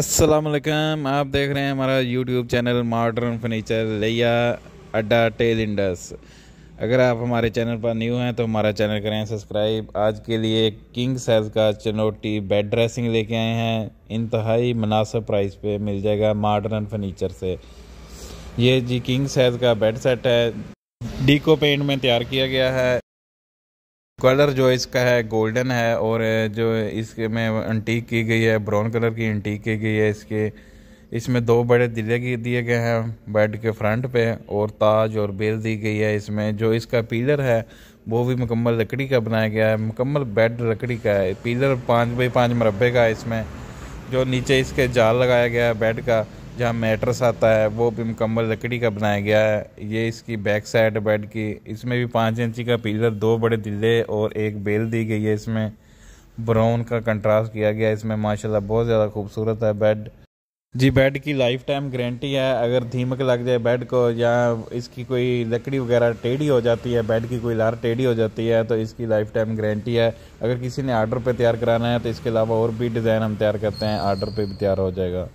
वालेकुम आप देख रहे हैं हमारा यूट्यूब चैनल मॉडर्न फर्नीचर लिया अड्डा टेल इंडस अगर आप हमारे चैनल पर न्यू हैं तो हमारा चैनल करें सब्सक्राइब आज के लिए किंग साइज़ का चनोटी बेड ड्रेसिंग लेके आए हैं इंतहाई मुनासब प्राइस पे मिल जाएगा मॉडर्न फर्नीचर से ये जी किंग साइज़ का बेड सेट है डीको पेंट में तैयार किया गया है कलर जो इसका है गोल्डन है और जो इसके में अंटीक की गई है ब्राउन कलर की अंटीक की गई है इसके इसमें दो बड़े दिले दिए गए हैं बेड के फ्रंट पे और ताज और बेल दी गई है इसमें जो इसका पिलर है वो भी मुकम्मल लकड़ी का बनाया गया है मुकम्मल बेड लकड़ी का है पिलर पाँच बाई पाँच मरबे का है इसमें जो नीचे इसके जाल लगाया गया है बेड का जहाँ मैट्रस आता है वो भी मुकम्मल लकड़ी का बनाया गया है ये इसकी बैक साइड बेड की इसमें भी पाँच इंची का पिलर दो बड़े दिल्ले और एक बेल दी गई है इसमें ब्राउन का कंट्रास्ट किया गया इसमें माशाल्लाह बहुत ज़्यादा खूबसूरत है बेड जी बेड की लाइफ टाइम गारंटी है अगर धीमक लग जाए बेड को या इसकी कोई लकड़ी वगैरह टेढ़ी हो जाती है बेड की कोई लार टेढ़ी हो जाती है तो इसकी लाइफ टाइम गारंटी है अगर किसी ने आर्डर पे तैयार कराना है तो इसके अलावा और भी डिज़ाइन हम तैयार करते हैं आर्डर पे भी तैयार हो जाएगा